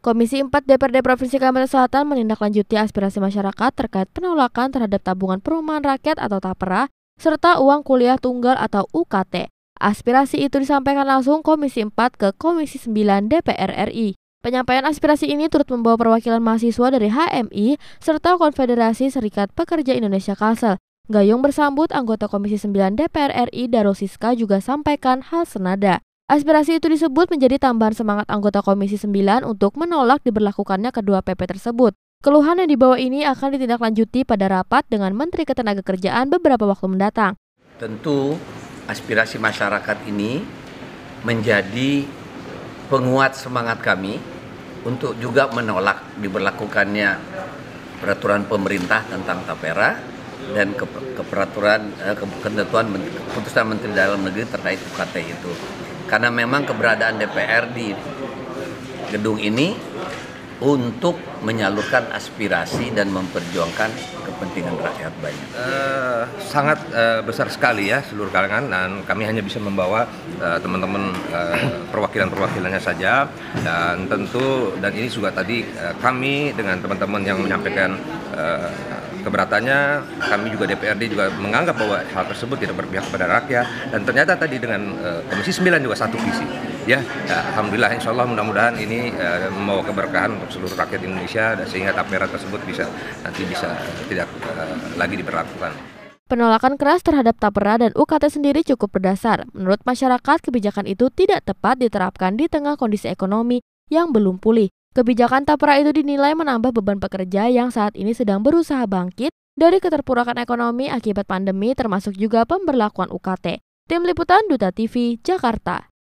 Komisi 4 DPRD Provinsi Kalimantan Selatan menindaklanjuti aspirasi masyarakat terkait penolakan terhadap tabungan perumahan rakyat atau TAPERA serta uang kuliah tunggal atau UKT. Aspirasi itu disampaikan langsung Komisi 4 ke Komisi 9 DPR RI. Penyampaian aspirasi ini turut membawa perwakilan mahasiswa dari HMI serta Konfederasi Serikat Pekerja Indonesia Kalsel. Gayung bersambut anggota Komisi 9 DPR RI Darosiska juga sampaikan hal senada. Aspirasi itu disebut menjadi tambahan semangat anggota Komisi 9 untuk menolak diberlakukannya kedua PP tersebut. Keluhan yang dibawa ini akan ditindaklanjuti pada rapat dengan Menteri Ketenagakerjaan beberapa waktu mendatang. Tentu aspirasi masyarakat ini menjadi penguat semangat kami untuk juga menolak diberlakukannya peraturan pemerintah tentang tapera dan ke, keperaturan eh, ke, ketentuan keputusan Menteri Dalam Negeri terkait UKT itu. Karena memang keberadaan DPR di gedung ini untuk menyalurkan aspirasi dan memperjuangkan kepentingan rakyat banyak. Uh, sangat uh, besar sekali ya seluruh kalangan dan kami hanya bisa membawa uh, teman-teman uh, perwakilan-perwakilannya saja dan tentu dan ini juga tadi uh, kami dengan teman-teman yang menyampaikan uh, Keberatannya kami juga DPRD juga menganggap bahwa hal tersebut tidak berpihak kepada rakyat dan ternyata tadi dengan uh, Komisi 9 juga satu visi. Ya, ya alhamdulillah insya Allah mudah-mudahan ini uh, membawa keberkahan untuk seluruh rakyat Indonesia dan sehingga tapera tersebut bisa nanti bisa tidak uh, lagi diberlakukan. Penolakan keras terhadap tapera dan UKT sendiri cukup berdasar. Menurut masyarakat, kebijakan itu tidak tepat diterapkan di tengah kondisi ekonomi yang belum pulih, Kebijakan tapera itu dinilai menambah beban pekerja yang saat ini sedang berusaha bangkit dari keterpurukan ekonomi akibat pandemi termasuk juga pemberlakuan UKT. Tim Liputan Duta TV, Jakarta.